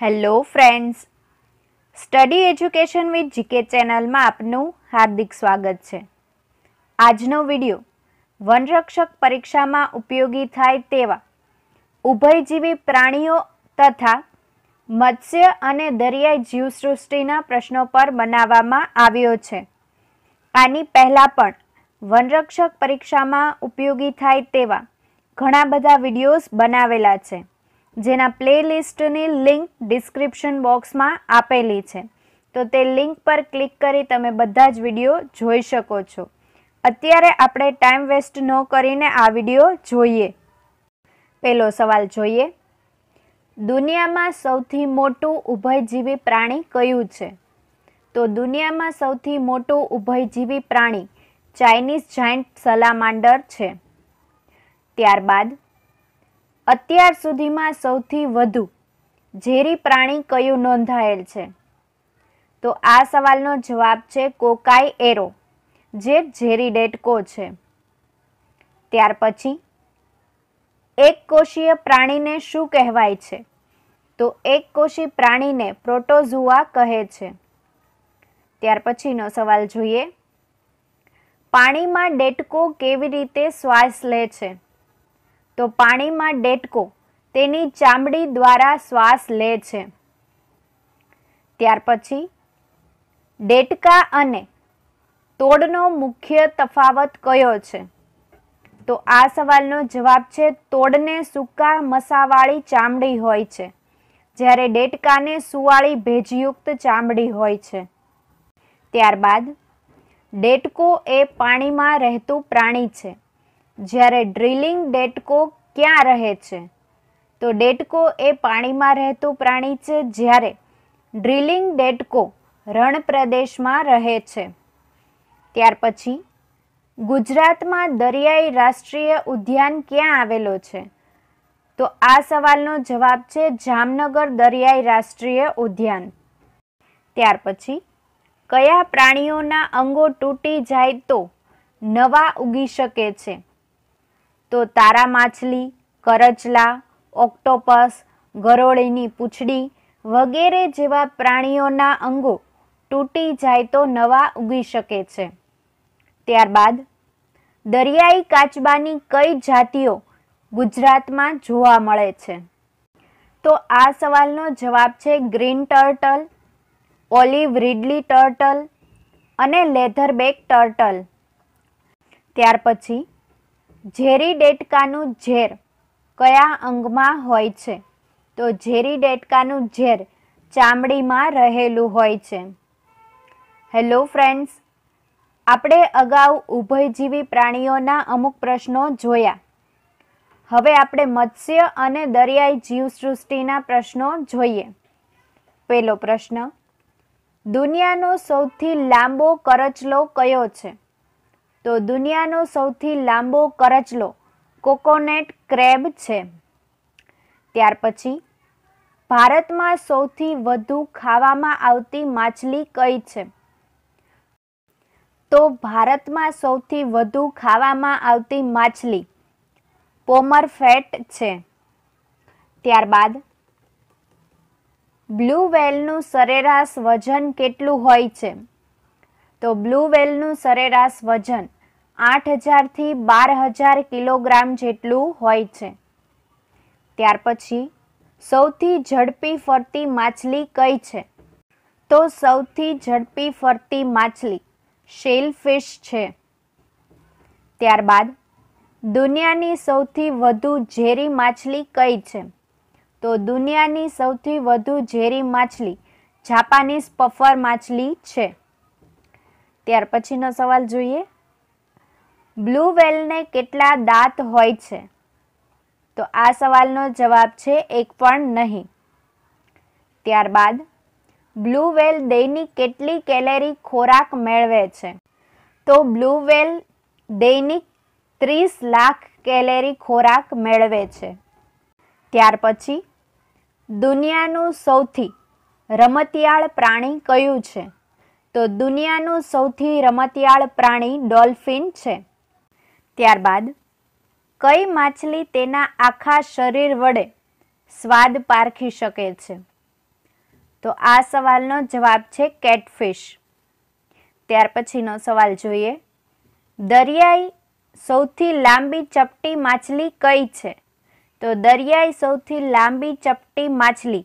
hello friends study education with GK ચેનલમાં આપનું હાર્દિક સ્વાગત છે આજનો વિડિયો વનરક્ષક પરીક્ષામાં ઉપયોગી થાય તેવા ઉભયજીવી પ્રાણીઓ તથા મત્સ્ય અને દરિયાઈ જીવસૃષ્ટિના પ્રશ્નો પર બનાવવામાં આવ્યો છે આની પહેલાં પણ વનરક્ષક પરીક્ષામાં ઉપયોગી થાય તેવા ઘણા બધા વિડીયોઝ બનાવેલા છે જેના પ્લેલિસ્ટની લિંક ડિસ્ક્રિપ્શન બોક્સમાં આપેલી છે તો તે લિંક પર ક્લિક કરી તમે બધા જ વિડીયો જોઈ શકો છો અત્યારે આપણે ટાઈમ વેસ્ટ ન કરીને આ વિડીયો જોઈએ પહેલો સવાલ જોઈએ દુનિયામાં સૌથી મોટું ઉભયજીવી પ્રાણી કયું છે તો દુનિયામાં સૌથી મોટું ઉભયજીવી પ્રાણી ચાઇનીઝ જાયન્ટ સલામાંડર છે ત્યારબાદ અત્યાર સુધીમાં સૌથી વધુ ઝેરી પ્રાણી કયું નોંધાયેલ છે તો આ સવાલનો જવાબ છે કોકાઈ એરો જે ઝેરી ડેટકો છે ત્યાર પછી એક કોષીય પ્રાણીને શું કહેવાય છે તો એક કોષી પ્રાણીને પ્રોટોઝુઆ કહે છે ત્યાર પછીનો સવાલ જોઈએ પાણીમાં ડેટકો કેવી રીતે શ્વાસ લે છે તો પાણીમાં ડેટકો તેની ચામડી દ્વારા શ્વાસ લે છે ત્યાર પછી ડેટકા અને તોડનો મુખ્ય તફાવત કયો છે તો આ સવાલનો જવાબ છે તોડને સૂકા મસાવાળી ચામડી હોય છે જ્યારે ડેટકાને સુવાળી ભેજયુક્ત ચામડી હોય છે ત્યારબાદ ડેટકો એ પાણીમાં રહેતું પ્રાણી છે જ્યારે ડ્રિલિંગ ડેટકો ક્યાં રહે છે તો ડેટકો એ પાણીમાં રહેતું પ્રાણી છે જ્યારે ડ્રિલિંગ ડેટકો રણ પ્રદેશમાં રહે છે ત્યાર પછી ગુજરાતમાં દરિયાઈ રાષ્ટ્રીય ઉદ્યાન ક્યાં આવેલો છે તો આ સવાલનો જવાબ છે જામનગર દરિયાઈ રાષ્ટ્રીય ઉદ્યાન ત્યાર પછી કયા પ્રાણીઓના અંગો તૂટી જાય તો નવા ઉગી શકે છે તો તારા માછલી કરચલા ઓક્ટોપસ ગરોળીની પૂંછડી વગેરે જેવા પ્રાણીઓના અંગો તૂટી જાય તો નવા ઉગી શકે છે ત્યારબાદ દરિયાઈ કાચબાની કઈ જાતિઓ ગુજરાતમાં જોવા મળે છે તો આ સવાલનો જવાબ છે green turtle olive ridley turtle અને લેધરબેક ટર્ટલ ત્યાર પછી ઝેરી ડેટકાનું ઝેર કયા અંગમાં હોય છે તો ઝેરી ડેટકાનું ઝેર ચામડીમાં રહેલું હોય છે હેલો ફ્રેન્ડ્સ આપણે અગાઉ ઉભયજીવી પ્રાણીઓના અમુક પ્રશ્નો જોયા હવે આપણે મત્સ્ય અને દરિયાઈ જીવસૃષ્ટિના પ્રશ્નો જોઈએ પહેલો પ્રશ્ન દુનિયાનો સૌથી લાંબો કરચલો કયો છે તો દુનિયાનો સૌથી લાંબો કરચલો કોકોનેટ ક્રેબ છે ત્યાર પછી ભારતમાં સૌથી વધુ ખાવામાં આવતી માછલી કઈ છે તો ભારતમાં સૌથી વધુ ખાવામાં આવતી માછલી પોમર ફેટ છે ત્યારબાદ બ્લુ વેલનું સરેરાશ વજન કેટલું હોય છે તો બ્લુ વેલનું સરેરાશ વજન આઠ હજારથી બાર હજાર કિલોગ્રામ જેટલું હોય છે ત્યાર પછી સૌથી ઝડપી ફરતી માછલી કઈ છે તો સૌથી ઝડપી ફરતી માછલી શેલફિશ છે ત્યારબાદ દુનિયાની સૌથી વધુ ઝેરી માછલી કઈ છે તો દુનિયાની સૌથી વધુ ઝેરી માછલી જાપાનીઝ પફર માછલી છે ત્યાર પછીનો સવાલ જોઈએ બ્લુ વેલને કેટલા દાંત હોય છે તો આ સવાલનો જવાબ છે એક પણ નહીં ત્યારબાદ બ્લુ વેલ દૈનિક કેટલી કેલેરી ખોરાક મેળવે છે તો બ્લુ વેલ દૈનિક ત્રીસ લાખ કેલેરી ખોરાક મેળવે છે ત્યાર પછી દુનિયાનું સૌથી રમતિયાળ પ્રાણી કયું છે તો દુનિયાનું સૌથી રમતિયાળ પ્રાણી ડોલ્ફિન છે ત્યારબાદ કઈ માછલી તેના આખા શરીર વડે સ્વાદ પારખી શકે છે તો આ સવાલનો જવાબ છે કેટફિશ ત્યાર પછીનો સવાલ જોઈએ દરિયાઈ સૌથી લાંબી ચપટી માછલી કઈ છે તો દરિયાઈ સૌથી લાંબી ચપટી માછલી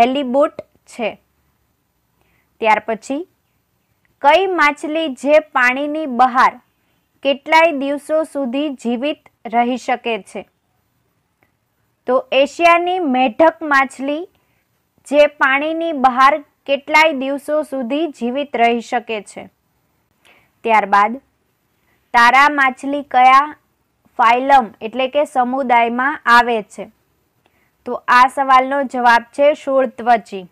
હેલીબોટ છે ત્યાર પછી કઈ માછલી જે પાણીની બહાર કેટલાય દિવસો સુધી જીવિત રહી શકે છે તો એશિયાની મેઢક માછલી જે પાણીની બહાર કેટલાય દિવસો સુધી જીવિત રહી શકે છે ત્યારબાદ તારા માછલી કયા ફાઇલમ એટલે કે સમુદાયમાં આવે છે તો આ સવાલનો જવાબ છે શૂળત્વચી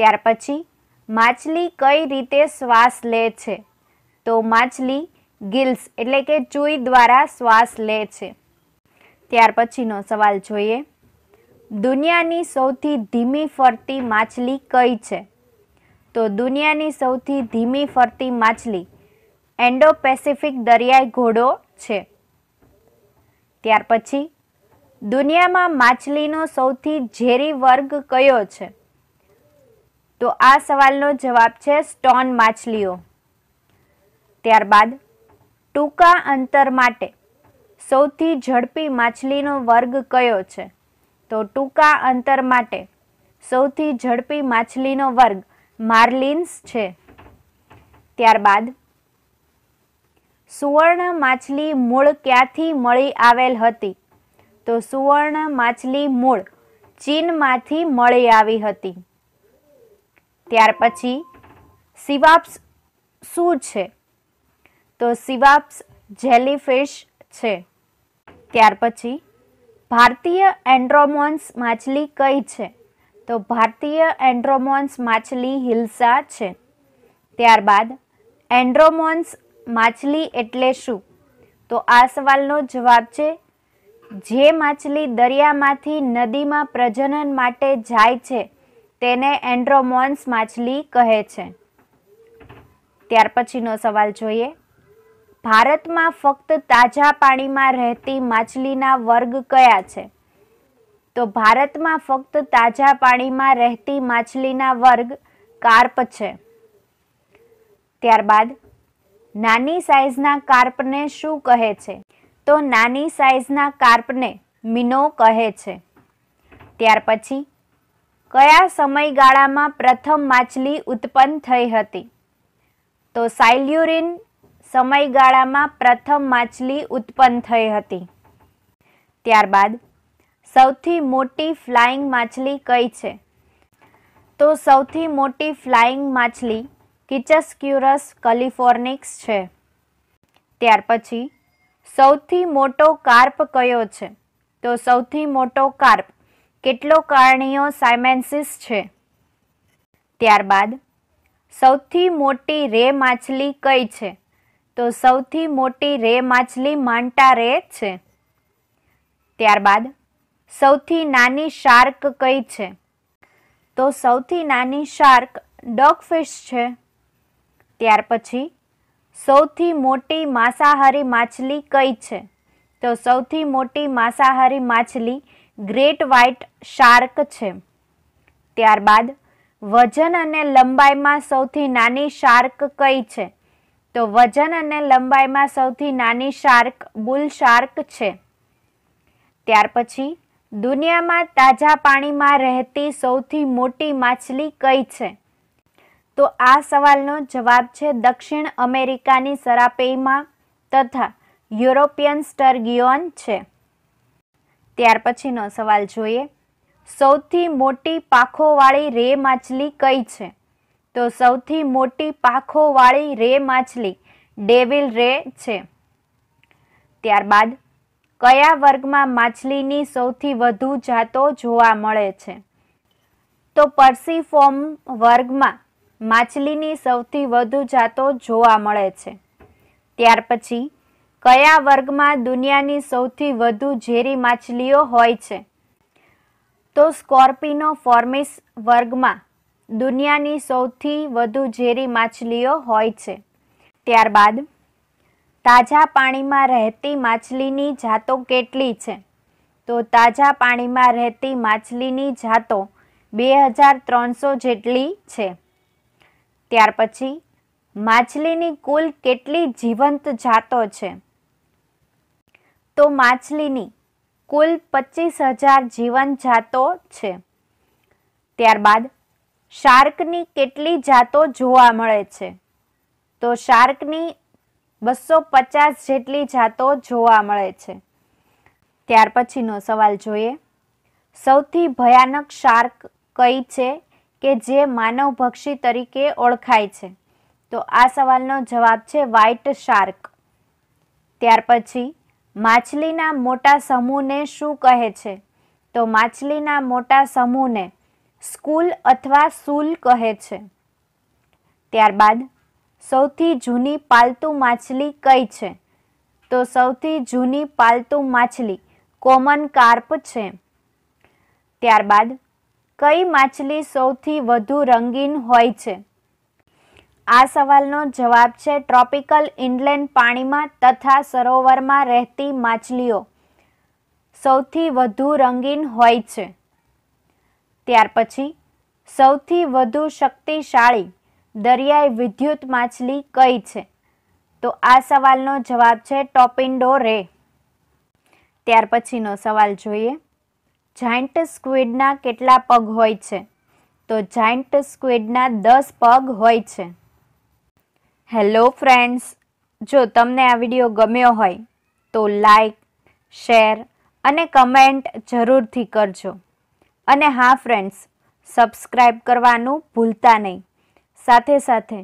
ત્યાર પછી માછલી કઈ રીતે શ્વાસ લે છે તો માછલી ગિલ્સ એટલે કે ચૂઈ દ્વારા શ્વાસ લે છે ત્યાર પછીનો સવાલ જોઈએ દુનિયાની સૌથી ધીમી ફરતી માછલી કઈ છે તો દુનિયાની સૌથી ધીમી ફરતી માછલી એન્ડોપેસિફિક દરિયાઈ ઘોડો છે ત્યાર પછી દુનિયામાં માછલીનો સૌથી ઝેરી વર્ગ કયો છે તો આ સવાલનો જવાબ છે સ્ટોન માછલીઓ ત્યારબાદ ટૂંકા અંતર માટે સૌથી ઝડપી માછલીનો વર્ગ કયો છે તો ટૂંકા અંતર માટે સૌથી ઝડપી માછલીનો વર્ગ માર્લિન્સ છે ત્યારબાદ સુવર્ણ માછલી મૂળ ક્યાંથી મળી આવેલ હતી તો સુવર્ણ માછલી મૂળ ચીનમાંથી મળી આવી હતી ત્યાર પછી સિવાપ્સ શું છે તો સિવાપ્સ જેલીફિશ છે ત્યાર પછી ભારતીય એન્ડ્રોમોન્સ માછલી કઈ છે તો ભારતીય એન્ડ્રોમોન્સ માછલી હિલસા છે ત્યારબાદ એન્ડ્રોમોન્સ માછલી એટલે શું તો આ સવાલનો જવાબ છે જે માછલી દરિયામાંથી નદીમાં પ્રજનન માટે જાય છે તેને એન્ડ્રોમોન્સ માછલી કહે છે ત્યાર પછીનો સવાલ જોઈએ ભારતમાં ફક્ત તાજા પાણીમાં રહેતી માછલીના વર્ગ કયા છે તો ભારતમાં ફક્ત તાજા પાણીમાં રહેતી માછલીના વર્ગ કાર્પ છે ત્યારબાદ નાની સાઇઝના કાર્પને શું કહે છે તો નાની સાઇઝના કાર્પને મિનો કહે છે ત્યાર પછી કયા સમયગાળામાં પ્રથમ માછલી ઉત્પન્ન થઈ હતી તો સાયલ્યુરિન સમયગાળામાં પ્રથમ માછલી ઉત્પન્ન થઈ હતી ત્યારબાદ સૌથી મોટી ફ્લાઇંગ માછલી કઈ છે તો સૌથી મોટી ફ્લાઇંગ માછલી કિચસ્ક્યુરસ કલિફોર્નિક્સ છે ત્યાર પછી સૌથી મોટો કાર્પ કયો છે તો સૌથી મોટો કાર્પ કેટલો કારણીઓ સાયમેન્સિસ છે ત્યારબાદ સૌથી મોટી રે માછલી કઈ છે તો સૌથી મોટી રે માછલી માન્ટા રે છે ત્યારબાદ સૌથી નાની શાર્ક કઈ છે તો સૌથી નાની શાર્ક ડોગફિશ છે ત્યાર પછી સૌથી મોટી માંસાહારી માછલી કઈ છે તો સૌથી મોટી માંસાહારી માછલી ગ્રેટ વ્હાઇટ શાર્ક છે ત્યારબાદ વજન અને લંબાઈમાં સૌથી નાની શાર્ક કઈ છે તો વજન અને લંબાઈમાં સૌથી નાની શાર્ક બુલ શાર્ક છે ત્યાર પછી દુનિયામાં તાજા પાણીમાં રહેતી સૌથી મોટી માછલી કઈ છે તો આ સવાલનો જવાબ છે દક્ષિણ અમેરિકાની સરાપેઈમાં તથા યુરોપિયન સ્ટર્ગિયોન છે ત્યાર પછીનો સવાલ જોઈએ સૌથી મોટી પાખોવાળી રે માછલી કઈ છે તો સૌથી મોટી પાંખોવાળી રે માછલી ડેવિલ રે છે ત્યારબાદ કયા વર્ગમાં માછલીની સૌથી વધુ જાતો જોવા મળે છે તો પર્સીફોર્મ વર્ગમાં માછલીની સૌથી વધુ જાતો જોવા મળે છે ત્યાર પછી કયા વર્ગમાં દુનિયાની સૌથી વધુ ઝેરી માછલીઓ હોય છે તો સ્કોર્પિનો ફોર્મિસ વર્ગમાં દુનિયાની સૌથી વધુ ઝેરી માછલીઓ હોય છે ત્યારબાદ તાજા પાણીમાં રહેતી માછલીની જાતો કેટલી છે તો તાજા પાણીમાં રહેતી માછલીની જાતો બે હજાર ત્રણસો જેટલી છે ત્યાર પછી માછલીની કુલ કેટલી જીવંત જાતો છે તો માછલીની કુલ પચીસ હજાર જીવંત જાતો છે ત્યારબાદ શાર્કની કેટલી જાતો જોવા મળે છે તો શાર્કની બસો પચાસ જેટલી જાતો જોવા મળે છે ત્યાર પછીનો સવાલ જોઈએ સૌથી ભયાનક શાર્ક કઈ છે કે જે માનવભક્ષી તરીકે ઓળખાય છે તો આ સવાલનો જવાબ છે વ્હાઇટ શાર્ક ત્યાર પછી માછલીના મોટા સમૂહને શું કહે છે તો માછલીના મોટા સમૂહને સ્કૂલ અથવા સૂલ કહે છે ત્યારબાદ સૌથી જૂની પાલતુ માછલી કઈ છે તો સૌથી જૂની પાલતુ માછલી કોમન કાર્પ છે ત્યારબાદ કઈ માછલી સૌથી વધુ રંગીન હોય છે આ સવાલનો જવાબ છે ટ્રોપિકલ ઇનલેન્ડ પાણીમાં તથા સરોવરમાં રહેતી માછલીઓ સૌથી વધુ રંગીન હોય છે ત્યાર પછી સૌથી વધુ શક્તિશાળી દરિયાઈ વિદ્યુત માછલી કઈ છે તો આ સવાલનો જવાબ છે ટોપિન્ડો રે ત્યાર પછીનો સવાલ જોઈએ જાયન્ટ સ્ક્વિડના કેટલા પગ હોય છે તો જાયન્ટ સ્ક્વિડના દસ પગ હોય છે હેલો ફ્રેન્ડ્સ જો તમને આ વિડીયો ગમ્યો હોય તો લાઈક શેર અને કમેન્ટ જરૂરથી કરજો અને હા ફ્રેન્ડ્સ સબસ્ક્રાઈબ કરવાનું ભૂલતા નહીં સાથે સાથે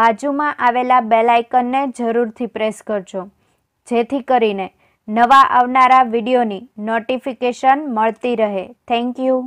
બાજુમાં આવેલા બેલ આઇકનને જરૂરથી પ્રેસ કરજો જેથી કરીને નવા આવનારા વિડીયોની નોટિફિકેશન મળતી રહે થેન્ક યુ